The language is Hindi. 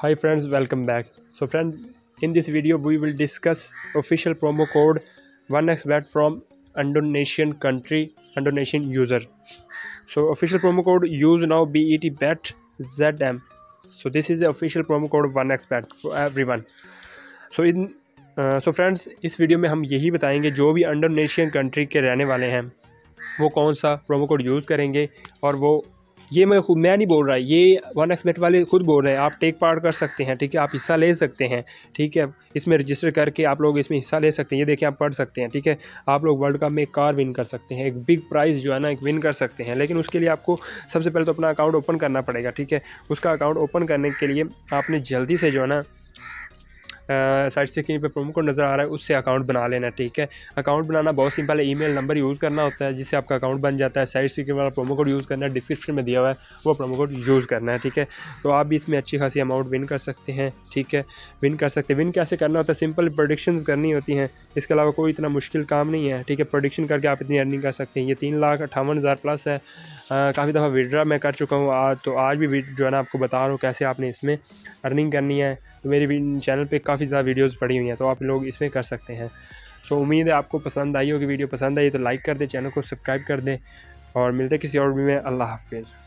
hi friends welcome back so friend in this video we will discuss official promo code 1xbet from indonesian country indonesian user so official promo code use now bet bet zm so this is the official promo code 1xbet for everyone so in so friends इस वीडियो में हम यही बताएंगे जो भी इंडोनेशियन कंट्री के रहने वाले हैं वो कौन सा प्रोमो कोड यूज़ करेंगे और वो ये मैं खुद मैं नहीं बोल रहा है ये वन एक्समेट वाले खुद बोल रहे हैं आप टेक पार्ट कर सकते हैं ठीक है आप हिस्सा ले सकते हैं ठीक है इसमें रजिस्टर करके आप लोग इसमें हिस्सा ले सकते हैं ये देखिए आप पढ़ सकते हैं ठीक है आप लोग वर्ल्ड कप में एक कार विन कर सकते हैं एक बिग प्राइज़ जो है ना एक विन कर सकते हैं लेकिन उसके लिए आपको सबसे पहले तो अपना अकाउंट ओपन करना पड़ेगा ठीक है उसका अकाउंट ओपन करने के लिए आपने जल्दी से जो है ना साइट से कहीं पर प्रोमो कोड नज़र आ रहा है उससे अकाउंट बना लेना ठीक है अकाउंट बनाना बहुत सिंपल है ईमेल नंबर यूज़ करना होता है जिससे आपका अकाउंट बन जाता है साइट से वाला प्रोमो कोड यूज़ करना है डिस्क्रिप्शन में दिया हुआ है वो प्रोमो कोड यूज़ करना है ठीक है तो आप भी इसमें अच्छी खासी अमाउंट विन कर सकते हैं ठीक है विन कर सकते हैं विन कैसे करना होता है सिंपल प्रोडिक्शन करनी होती हैं इसके अलावा कोई इतना मुश्किल काम नहीं है ठीक है प्रोडिक्शन करके आप इतनी अर्निंग कर सकते हैं ये तीन लाख अट्ठावन हज़ार प्लस है काफ़ी दफ़ा विड्रा मैं कर चुका हूँ आज तो आज भी जो है ना आपको बता रहा हूँ कैसे आपने इसमें अर्निंग करनी है तो मेरे चैनल पे काफ़ी ज़्यादा वीडियोस पड़ी हुई हैं तो आप लोग इसमें कर सकते हैं सो so, उम्मीद है आपको पसंद आई होगी वीडियो पसंद आई तो लाइक कर दें चैनल को सब्सक्राइब कर दें और मिलते किसी और भी में अल्लाह हाफिज़